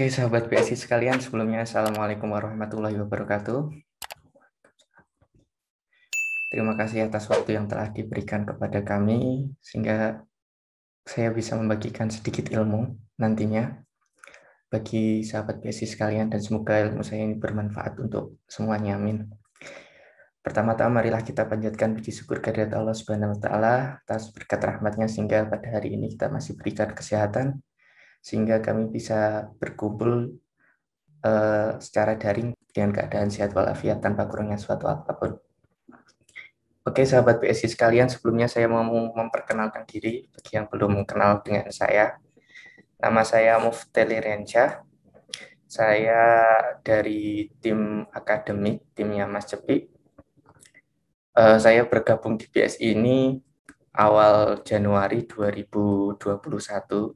Oke, sahabat PSI sekalian, sebelumnya Assalamualaikum warahmatullahi wabarakatuh. Terima kasih atas waktu yang telah diberikan kepada kami, sehingga saya bisa membagikan sedikit ilmu nantinya bagi sahabat PSI sekalian, dan semoga ilmu saya ini bermanfaat untuk semuanya. Amin. Pertama-tama marilah kita panjatkan puji syukur kehadirat Allah Subhanahu wa taala atas berkat rahmatnya sehingga pada hari ini kita masih berikan kesehatan sehingga kami bisa berkumpul uh, secara daring dengan keadaan sehat walafiat tanpa kurangnya suatu apapun. Oke sahabat PSI sekalian, sebelumnya saya mau memperkenalkan diri bagi yang belum kenal dengan saya. Nama saya Mufteli Renca. Saya dari tim akademik, timnya Mas Cepi. Uh, saya bergabung di PSI ini awal Januari 2021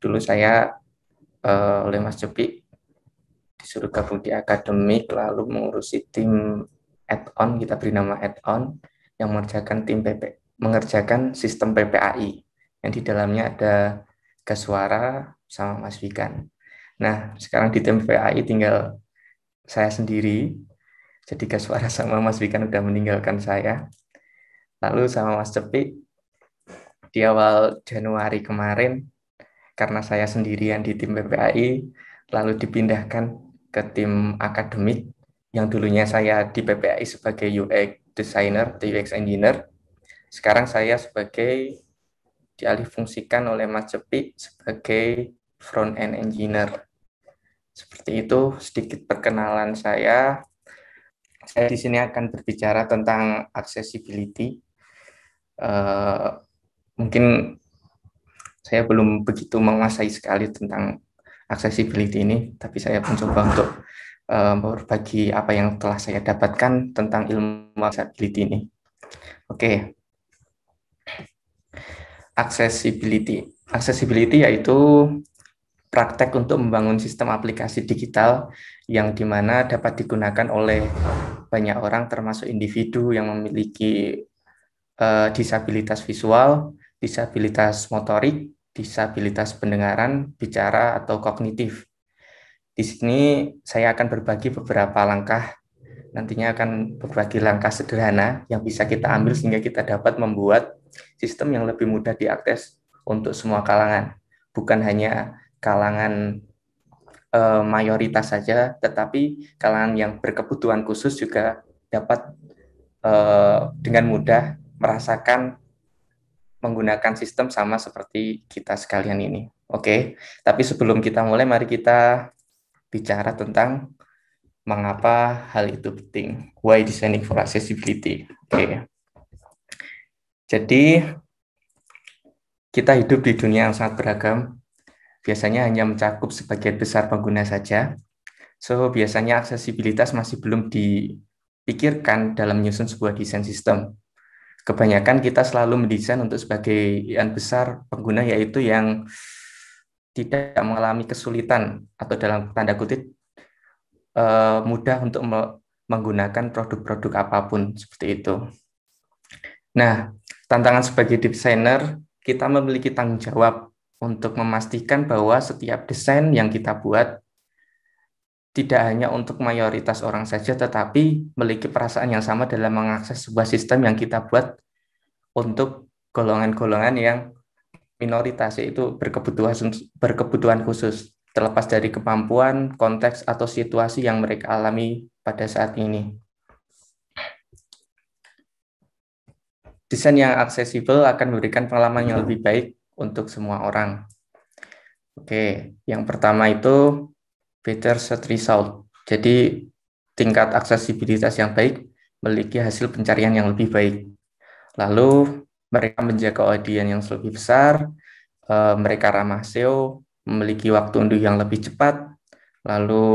dulu saya uh, oleh Mas Jepi disuruh gabung di akademik lalu mengurusi tim add-on kita beri nama add-on yang mengerjakan tim PP mengerjakan sistem PPAI yang di dalamnya ada Gaswara sama Mas vikan Nah, sekarang di tim PPAI tinggal saya sendiri. Jadi Gaswara sama Mas vikan udah meninggalkan saya. Lalu sama Mas Cepi di awal Januari kemarin karena saya sendirian di tim PPAI lalu dipindahkan ke tim akademik yang dulunya saya di PPAI sebagai UX designer, UX engineer. Sekarang saya sebagai dialihfungsikan oleh Mas Cepi sebagai front end engineer. Seperti itu sedikit perkenalan saya. Saya di sini akan berbicara tentang accessibility. Uh, eh, mungkin saya belum begitu menguasai sekali tentang accessibility ini, tapi saya mencoba untuk uh, berbagi apa yang telah saya dapatkan tentang ilmu accessibility ini. Oke. Okay. Accessibility. Accessibility yaitu praktek untuk membangun sistem aplikasi digital yang dimana dapat digunakan oleh banyak orang termasuk individu yang memiliki uh, disabilitas visual disabilitas motorik, disabilitas pendengaran, bicara, atau kognitif. Di sini saya akan berbagi beberapa langkah, nantinya akan berbagi langkah sederhana yang bisa kita ambil sehingga kita dapat membuat sistem yang lebih mudah diakses untuk semua kalangan, bukan hanya kalangan eh, mayoritas saja, tetapi kalangan yang berkebutuhan khusus juga dapat eh, dengan mudah merasakan menggunakan sistem sama seperti kita sekalian ini. Oke, tapi sebelum kita mulai, mari kita bicara tentang mengapa hal itu penting. Why designing for accessibility? Oke, jadi kita hidup di dunia yang sangat beragam. Biasanya hanya mencakup sebagian besar pengguna saja. So, biasanya aksesibilitas masih belum dipikirkan dalam menyusun sebuah desain sistem kebanyakan kita selalu mendesain untuk sebagian besar pengguna yaitu yang tidak mengalami kesulitan atau dalam tanda kutip eh, mudah untuk menggunakan produk-produk apapun seperti itu. Nah, tantangan sebagai desainer kita memiliki tanggung jawab untuk memastikan bahwa setiap desain yang kita buat tidak hanya untuk mayoritas orang saja, tetapi memiliki perasaan yang sama dalam mengakses sebuah sistem yang kita buat untuk golongan-golongan yang minoritas, yaitu berkebutuhan, berkebutuhan khusus, terlepas dari kemampuan, konteks, atau situasi yang mereka alami pada saat ini. Desain yang aksesibel akan memberikan pengalaman yang lebih baik untuk semua orang. Oke, yang pertama itu better search result. Jadi tingkat aksesibilitas yang baik memiliki hasil pencarian yang lebih baik. Lalu mereka menjaga audien yang lebih besar, eh, mereka ramah SEO, memiliki waktu unduh yang lebih cepat, lalu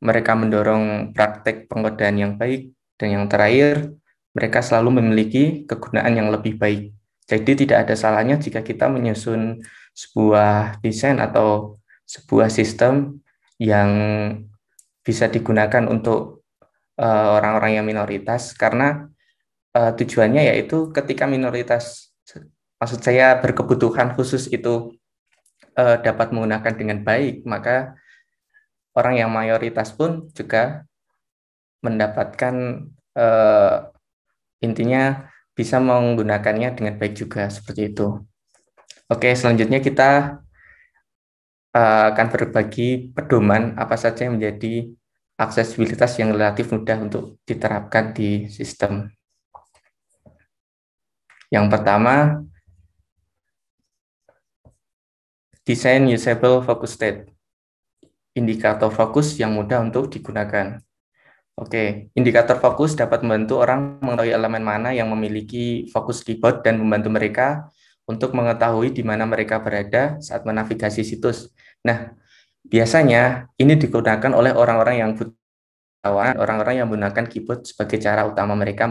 mereka mendorong praktek pengodaan yang baik, dan yang terakhir, mereka selalu memiliki kegunaan yang lebih baik. Jadi tidak ada salahnya jika kita menyusun sebuah desain atau sebuah sistem yang bisa digunakan untuk eh, orang-orang uh, yang minoritas karena uh, tujuannya yaitu ketika minoritas maksud saya berkebutuhan khusus itu uh, dapat menggunakan dengan baik maka orang yang mayoritas pun juga mendapatkan uh, intinya bisa menggunakannya dengan baik juga seperti itu. Oke, selanjutnya kita Eh, akan berbagi pedoman apa saja yang menjadi aksesibilitas yang relatif mudah untuk diterapkan di sistem. Yang pertama, desain usable focus state, indikator fokus yang mudah untuk digunakan. Oke, indikator fokus dapat membantu orang mengetahui elemen mana yang memiliki fokus keyboard dan membantu mereka untuk mengetahui di mana mereka berada saat menavigasi situs. Nah, biasanya ini digunakan oleh orang-orang yang butawan, orang-orang yang menggunakan keyboard sebagai cara utama mereka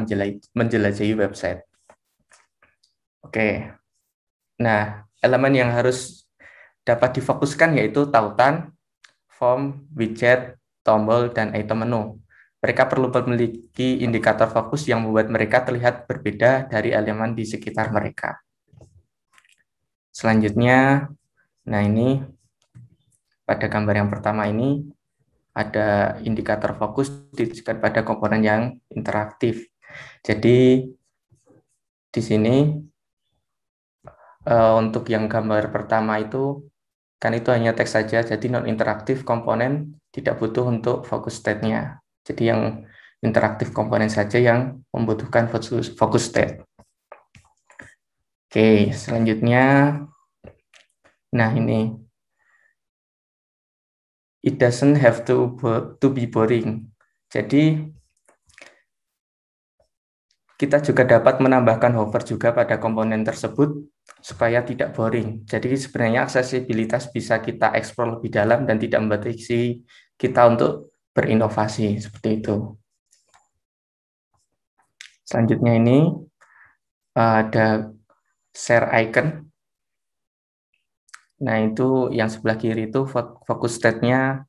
menjelajahi website. Oke. Nah, elemen yang harus dapat difokuskan yaitu tautan, form, widget, tombol, dan item menu. Mereka perlu memiliki indikator fokus yang membuat mereka terlihat berbeda dari elemen di sekitar mereka. Selanjutnya, nah ini pada gambar yang pertama ini ada indikator fokus ditujukan pada komponen yang interaktif. Jadi di sini eh, untuk yang gambar pertama itu kan itu hanya teks saja, jadi non interaktif komponen tidak butuh untuk fokus state-nya. Jadi yang interaktif komponen saja yang membutuhkan fokus, fokus state. Oke, selanjutnya. Nah, ini. It doesn't have to, to be boring. Jadi, kita juga dapat menambahkan hover juga pada komponen tersebut supaya tidak boring. Jadi sebenarnya aksesibilitas bisa kita eksplor lebih dalam dan tidak membatasi kita untuk berinovasi seperti itu. Selanjutnya ini ada share icon. Nah, itu yang sebelah kiri itu fokus state-nya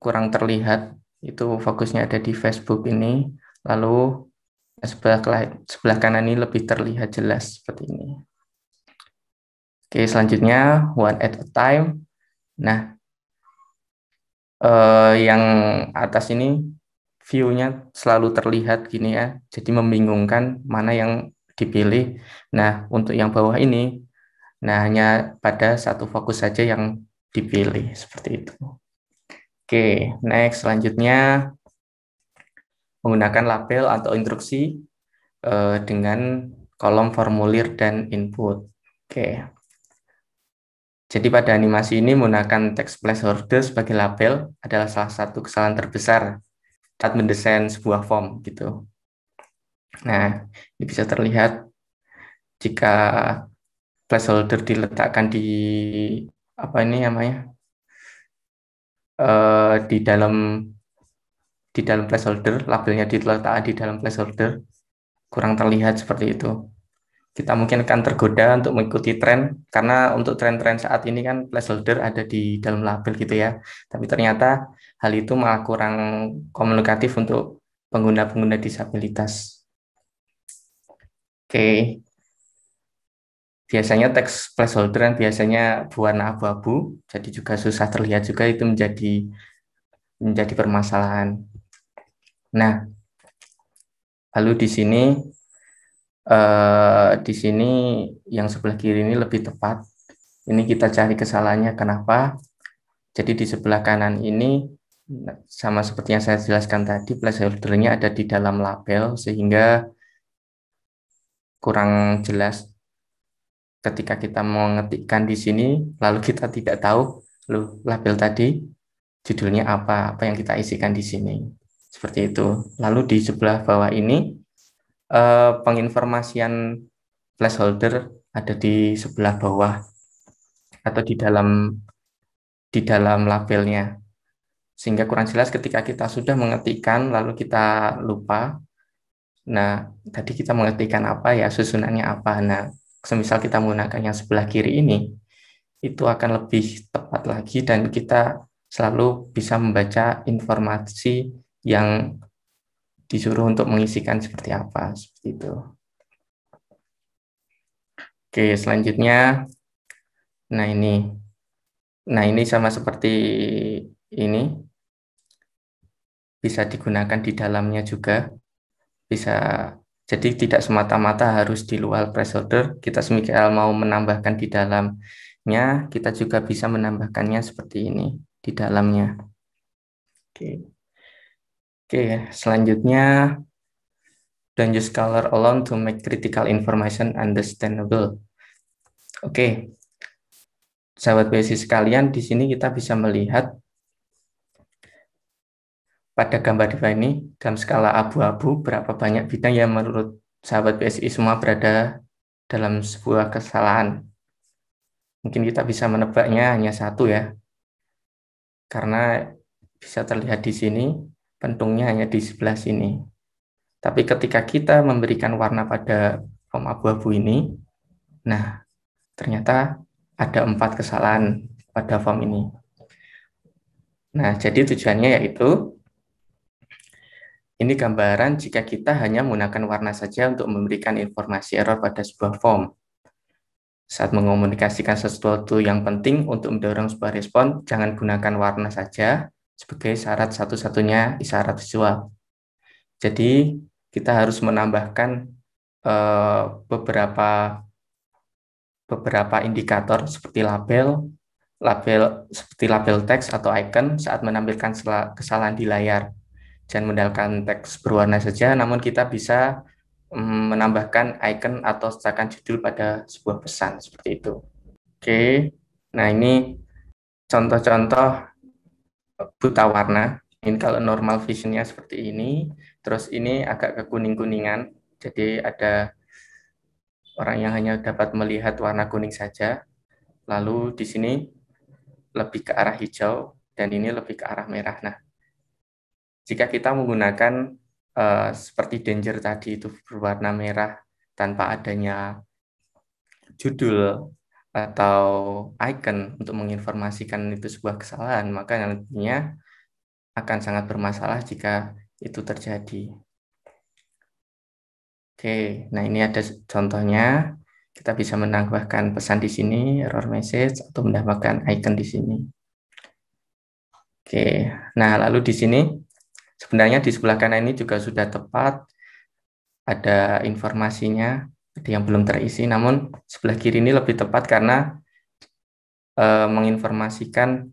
kurang terlihat. Itu fokusnya ada di Facebook ini. Lalu sebelah sebelah kanan ini lebih terlihat jelas seperti ini. Oke, selanjutnya one at a time. Nah, eh, yang atas ini view-nya selalu terlihat gini ya. Jadi membingungkan mana yang dipilih. Nah, untuk yang bawah ini, nah hanya pada satu fokus saja yang dipilih seperti itu. Oke, next selanjutnya menggunakan label atau instruksi eh, dengan kolom formulir dan input. Oke. Jadi pada animasi ini menggunakan text placeholder sebagai label adalah salah satu kesalahan terbesar saat mendesain sebuah form gitu. Nah, ini bisa terlihat jika placeholder diletakkan di apa ini namanya uh, di dalam di dalam placeholder labelnya diletakkan di dalam placeholder kurang terlihat seperti itu kita mungkin akan tergoda untuk mengikuti tren karena untuk tren-tren saat ini kan placeholder ada di dalam label gitu ya tapi ternyata hal itu malah kurang komunikatif untuk pengguna-pengguna disabilitas Oke. Biasanya teks placeholder biasanya berwarna abu-abu, jadi juga susah terlihat juga itu menjadi menjadi permasalahan. Nah, lalu di sini eh, di sini yang sebelah kiri ini lebih tepat. Ini kita cari kesalahannya kenapa? Jadi di sebelah kanan ini sama seperti yang saya jelaskan tadi, placeholder-nya ada di dalam label sehingga kurang jelas ketika kita mengetikkan di sini lalu kita tidak tahu lu label tadi judulnya apa apa yang kita isikan di sini seperti itu lalu di sebelah bawah ini eh, penginformasian placeholder ada di sebelah bawah atau di dalam di dalam labelnya sehingga kurang jelas ketika kita sudah mengetikkan lalu kita lupa Nah, tadi kita mengetikkan apa ya, susunannya apa. Nah, semisal kita menggunakan yang sebelah kiri ini, itu akan lebih tepat lagi dan kita selalu bisa membaca informasi yang disuruh untuk mengisikan seperti apa, seperti itu. Oke, selanjutnya. Nah, ini. Nah, ini sama seperti ini. Bisa digunakan di dalamnya juga bisa jadi tidak semata-mata harus di luar press order, kita semikal mau menambahkan di dalamnya, kita juga bisa menambahkannya seperti ini di dalamnya. Oke. Oke, selanjutnya don't use color alone to make critical information understandable. Oke. Sahabat basis sekalian, di sini kita bisa melihat pada gambar di bawah ini dalam skala abu-abu berapa banyak bidang yang menurut sahabat PSI semua berada dalam sebuah kesalahan. Mungkin kita bisa menebaknya hanya satu ya. Karena bisa terlihat di sini pentungnya hanya di sebelah sini. Tapi ketika kita memberikan warna pada form abu-abu ini, nah ternyata ada empat kesalahan pada form ini. Nah, jadi tujuannya yaitu ini gambaran jika kita hanya menggunakan warna saja untuk memberikan informasi error pada sebuah form. Saat mengomunikasikan sesuatu yang penting untuk mendorong sebuah respon, jangan gunakan warna saja sebagai syarat satu-satunya isyarat visual. Jadi, kita harus menambahkan uh, beberapa beberapa indikator seperti label, label seperti label teks atau icon saat menampilkan kesalahan di layar jangan mendalkan teks berwarna saja, namun kita bisa mm, menambahkan icon atau cetakan judul pada sebuah pesan seperti itu. Oke, nah ini contoh-contoh buta warna. Ini kalau normal visionnya seperti ini, terus ini agak kekuning kuningan jadi ada orang yang hanya dapat melihat warna kuning saja. Lalu di sini lebih ke arah hijau dan ini lebih ke arah merah. Nah, jika kita menggunakan uh, seperti danger tadi itu berwarna merah tanpa adanya judul atau icon untuk menginformasikan itu sebuah kesalahan, maka nantinya akan sangat bermasalah jika itu terjadi. Oke, nah ini ada contohnya. Kita bisa menambahkan pesan di sini, error message, atau menambahkan icon di sini. Oke, nah lalu di sini Sebenarnya di sebelah kanan ini juga sudah tepat, ada informasinya, ada yang belum terisi, namun sebelah kiri ini lebih tepat karena e, menginformasikan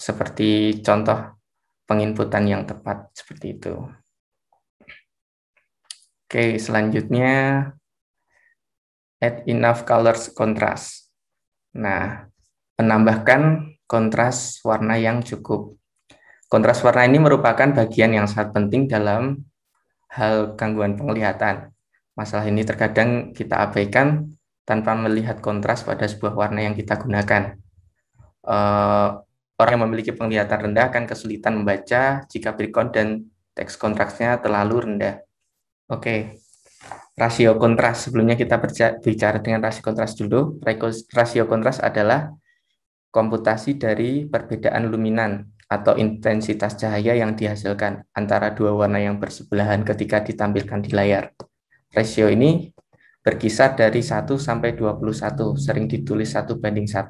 seperti contoh penginputan yang tepat seperti itu. Oke, selanjutnya add enough colors contrast. Nah, menambahkan kontras warna yang cukup. Kontras warna ini merupakan bagian yang sangat penting dalam hal gangguan penglihatan. Masalah ini terkadang kita abaikan tanpa melihat kontras pada sebuah warna yang kita gunakan. Uh, orang yang memiliki penglihatan rendah akan kesulitan membaca jika background dan teks kontrasnya terlalu rendah. Oke, okay. rasio kontras sebelumnya kita bicara dengan rasio kontras dulu. Rasio kontras adalah komputasi dari perbedaan luminan atau intensitas cahaya yang dihasilkan antara dua warna yang bersebelahan ketika ditampilkan di layar. Rasio ini berkisar dari 1 sampai 21, sering ditulis 1 banding 1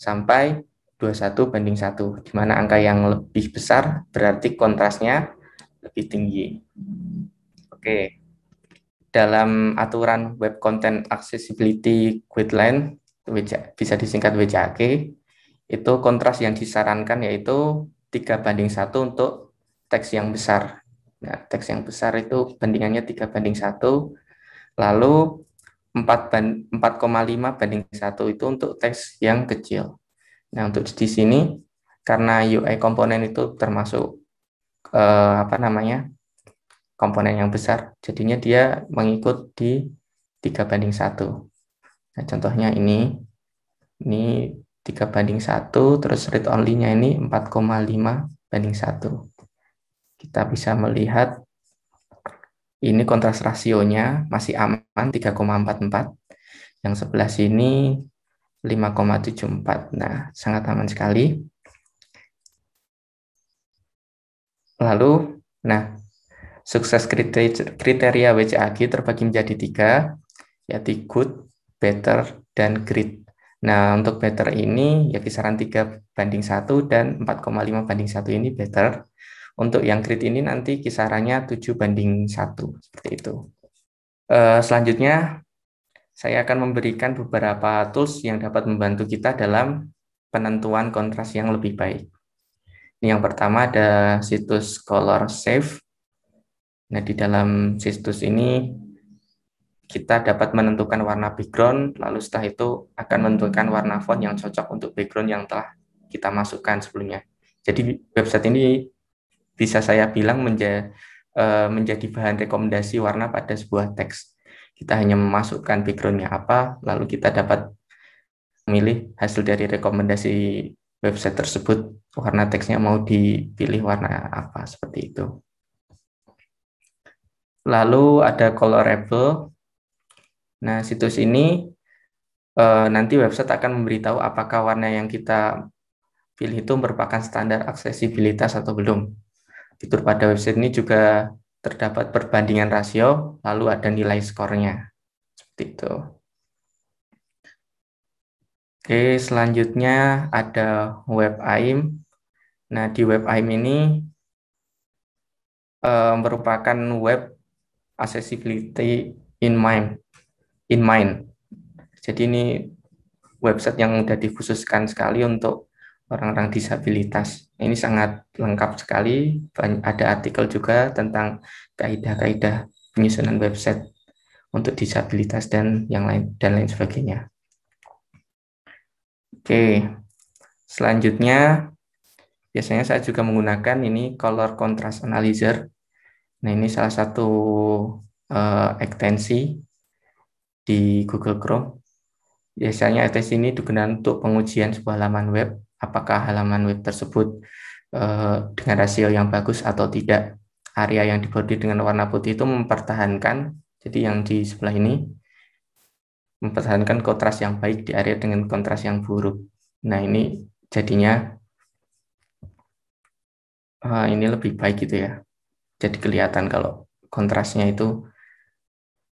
sampai 21 banding 1, di mana angka yang lebih besar berarti kontrasnya lebih tinggi. Oke, dalam aturan web content accessibility guideline, bisa disingkat WCAG, itu kontras yang disarankan yaitu tiga banding satu untuk teks yang besar. Nah, teks yang besar itu bandingannya tiga banding satu, lalu 4,5 banding satu itu untuk teks yang kecil. Nah, untuk di sini karena UI komponen itu termasuk eh, apa namanya? komponen yang besar, jadinya dia mengikut di 3 banding satu. Nah, contohnya ini ini 3 banding 1, terus read only-nya ini 4,5 banding 1. Kita bisa melihat ini kontras rasionya masih aman 3,44. Yang sebelah sini 5,74. Nah, sangat aman sekali. Lalu, nah, sukses kriteria, WCAG terbagi menjadi tiga, yaitu good, better, dan great Nah, untuk better ini ya kisaran 3 banding 1 dan 4,5 banding 1 ini better. Untuk yang grid ini nanti kisarannya 7 banding 1, seperti itu. Eh, selanjutnya, saya akan memberikan beberapa tools yang dapat membantu kita dalam penentuan kontras yang lebih baik. Ini yang pertama ada situs Color Safe. Nah, di dalam situs ini kita dapat menentukan warna background, lalu setelah itu akan menentukan warna font yang cocok untuk background yang telah kita masukkan sebelumnya. Jadi website ini bisa saya bilang menjadi, eh, menjadi bahan rekomendasi warna pada sebuah teks. Kita hanya memasukkan backgroundnya apa, lalu kita dapat memilih hasil dari rekomendasi website tersebut, warna teksnya mau dipilih warna apa, seperti itu. Lalu ada colorable, Nah, situs ini eh, nanti website akan memberitahu apakah warna yang kita pilih itu merupakan standar aksesibilitas atau belum. Fitur pada website ini juga terdapat perbandingan rasio, lalu ada nilai skornya. Seperti itu. Oke, selanjutnya ada web AIM. Nah, di web AIM ini eh, merupakan web accessibility in mind in mind. Jadi ini website yang sudah dikhususkan sekali untuk orang-orang disabilitas. Ini sangat lengkap sekali, ada artikel juga tentang kaidah-kaidah penyusunan website untuk disabilitas dan yang lain dan lain sebagainya. Oke. Selanjutnya biasanya saya juga menggunakan ini color contrast analyzer. Nah, ini salah satu uh, ekstensi di Google Chrome. Biasanya hmm. tes ini digunakan untuk pengujian sebuah halaman web, apakah halaman web tersebut eh, dengan rasio yang bagus atau tidak. Area yang dibordir dengan warna putih itu mempertahankan, jadi yang di sebelah ini mempertahankan kontras yang baik di area dengan kontras yang buruk. Nah ini jadinya eh, ini lebih baik gitu ya. Jadi kelihatan kalau kontrasnya itu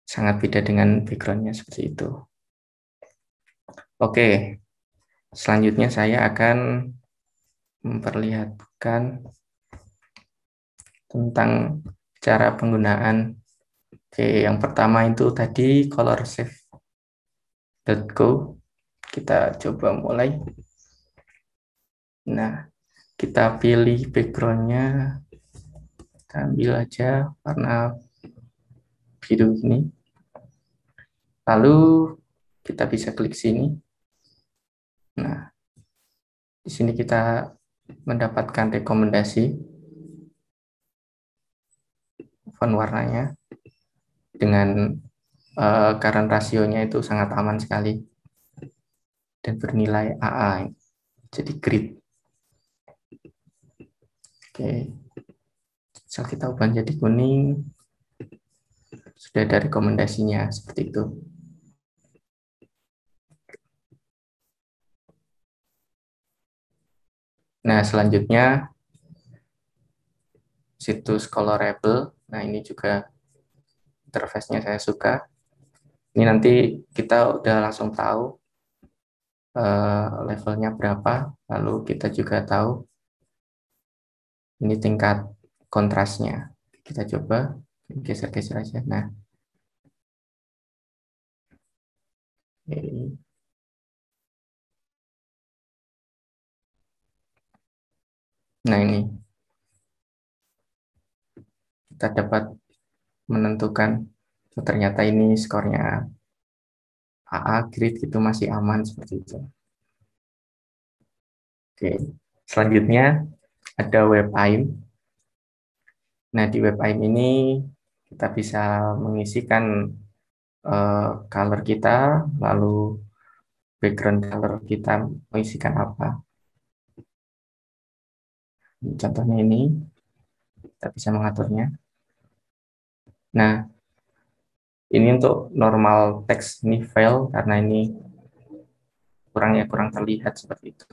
sangat beda dengan backgroundnya seperti itu. Oke, selanjutnya saya akan memperlihatkan tentang cara penggunaan. Oke, yang pertama itu tadi colorsafe.go. Kita coba mulai. Nah, kita pilih backgroundnya. Kita ambil aja warna biru ini. Lalu kita bisa klik sini. Nah, di sini kita mendapatkan rekomendasi font warnanya dengan uh, eh, current rasionya itu sangat aman sekali dan bernilai AA jadi grid oke misal kita ubah jadi kuning sudah ada rekomendasinya seperti itu Nah, selanjutnya situs colorable. Nah, ini juga interface-nya saya suka. Ini nanti kita udah langsung tahu uh, levelnya berapa, lalu kita juga tahu ini tingkat kontrasnya. Kita coba geser-geser aja. Nah, ini Nah ini kita dapat menentukan oh, ternyata ini skornya AA grid itu masih aman seperti itu. Oke, selanjutnya ada WebAIM. Nah di WebAIM ini kita bisa mengisikan uh, color kita, lalu background color kita mengisikan apa. Contohnya ini, kita bisa mengaturnya. Nah, ini untuk normal text ini fail karena ini kurang ya kurang terlihat seperti itu.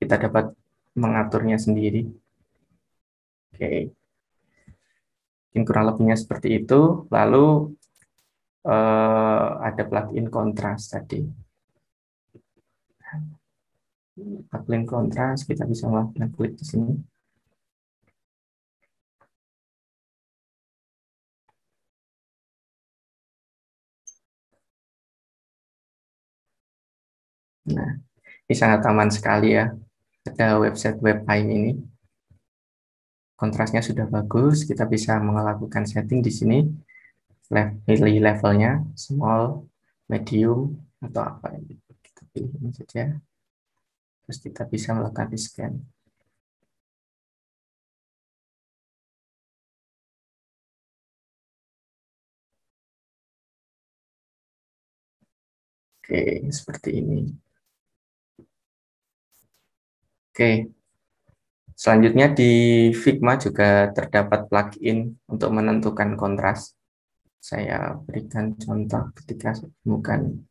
kita dapat mengaturnya sendiri. Oke. Okay. kurang lebihnya seperti itu. Lalu uh, ada plugin kontras tadi. Plugin kontras kita bisa melakukan klik di sini. Nah, ini sangat aman sekali ya. Ada website web lain ini. Kontrasnya sudah bagus, kita bisa melakukan setting di sini pilih levelnya small, medium, atau apa yang kita pilih ini saja. Terus kita bisa melakukan di scan. Oke, seperti ini. Oke, selanjutnya di Figma juga terdapat plugin untuk menentukan kontras saya berikan contoh ketika bukan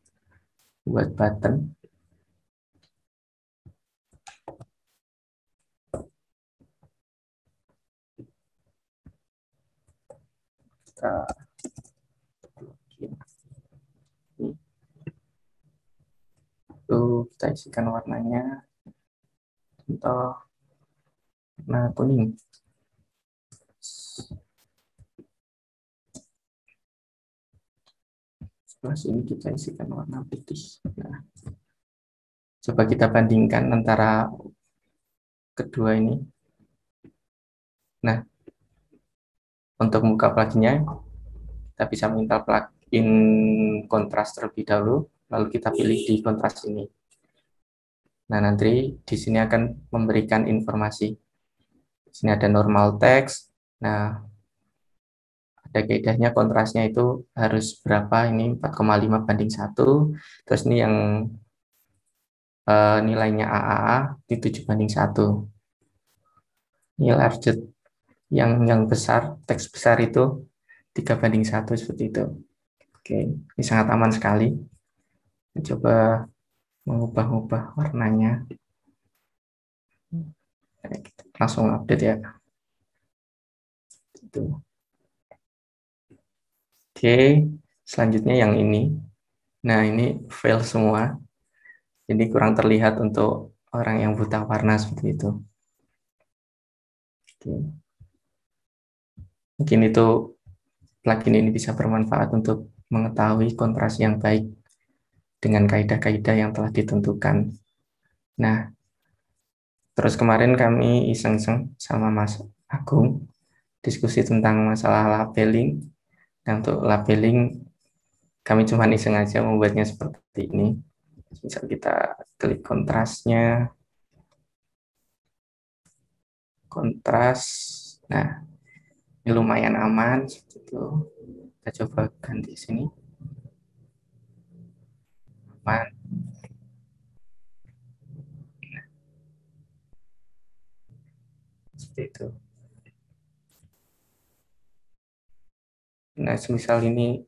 buat button kita lalu kita isikan warnanya contoh warna kuning kelas ini kita isikan warna putih. Nah, coba kita bandingkan antara kedua ini. Nah, untuk muka pluginnya, kita bisa minta plugin kontras terlebih dahulu, lalu kita pilih di kontras ini. Nah, nanti di sini akan memberikan informasi. Di sini ada normal text. Nah, ada keedahnya kontrasnya itu harus berapa ini 4,5 banding 1 terus ini yang e, nilainya AAA di 7 banding 1 ini large yang yang besar teks besar itu 3 banding 1 seperti itu oke ini sangat aman sekali Kita coba mengubah-ubah warnanya langsung update ya itu Oke, selanjutnya yang ini. Nah, ini fail semua. Jadi kurang terlihat untuk orang yang buta warna seperti itu. Oke. Mungkin itu plugin ini bisa bermanfaat untuk mengetahui kontras yang baik dengan kaidah-kaidah yang telah ditentukan. Nah, terus kemarin kami iseng-iseng sama Mas Agung diskusi tentang masalah labeling Nah untuk labeling, kami cuma iseng aja membuatnya seperti ini. Misal kita klik kontrasnya, kontras, nah ini lumayan aman seperti itu. Kita coba ganti sini. Aman. Nah. Seperti itu. Nah, semisal ini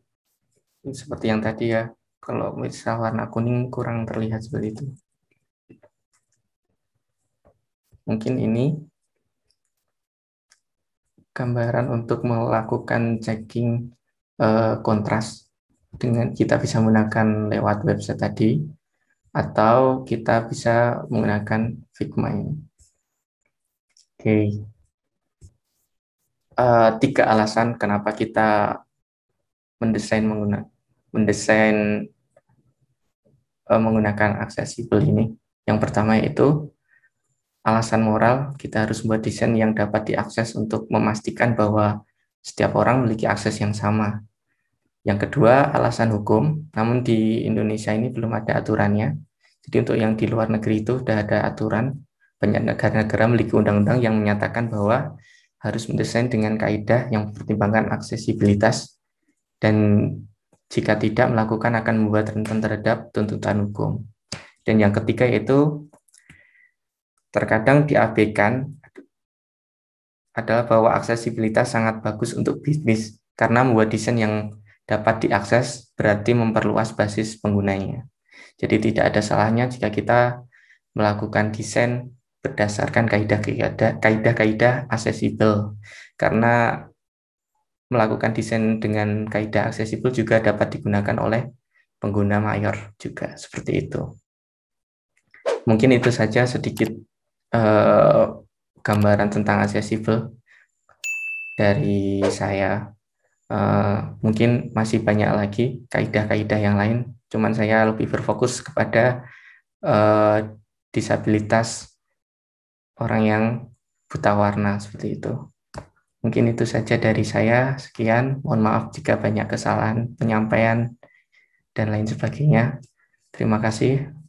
seperti yang tadi ya, kalau misal warna kuning kurang terlihat seperti itu. Mungkin ini gambaran untuk melakukan checking eh, kontras dengan kita bisa menggunakan lewat website tadi atau kita bisa menggunakan Figma ini. Oke. Okay. Uh, eh, tiga alasan kenapa kita mendesain eh, menggunakan mendesain menggunakan aksesibel ini. Yang pertama itu alasan moral, kita harus membuat desain yang dapat diakses untuk memastikan bahwa setiap orang memiliki akses yang sama. Yang kedua, alasan hukum, namun di Indonesia ini belum ada aturannya. Jadi untuk yang di luar negeri itu sudah ada aturan, banyak negara-negara memiliki undang-undang yang menyatakan bahwa harus mendesain dengan kaedah yang pertimbangkan aksesibilitas dan jika tidak melakukan akan membuat rentan terhadap tuntutan hukum. Dan yang ketiga yaitu terkadang diabaikan adalah bahwa aksesibilitas sangat bagus untuk bisnis karena membuat desain yang dapat diakses berarti memperluas basis penggunanya. Jadi tidak ada salahnya jika kita melakukan desain berdasarkan kaidah-kaidah kaidah-kaidah aksesibel karena melakukan desain dengan kaidah aksesibel juga dapat digunakan oleh pengguna mayor juga seperti itu. Mungkin itu saja sedikit eh, gambaran tentang aksesibel dari saya. Uh, mungkin masih banyak lagi kaidah-kaidah yang lain, cuman saya lebih berfokus kepada uh, disabilitas orang yang buta warna seperti itu. Mungkin itu saja dari saya. Sekian, mohon maaf jika banyak kesalahan penyampaian dan lain sebagainya. Terima kasih.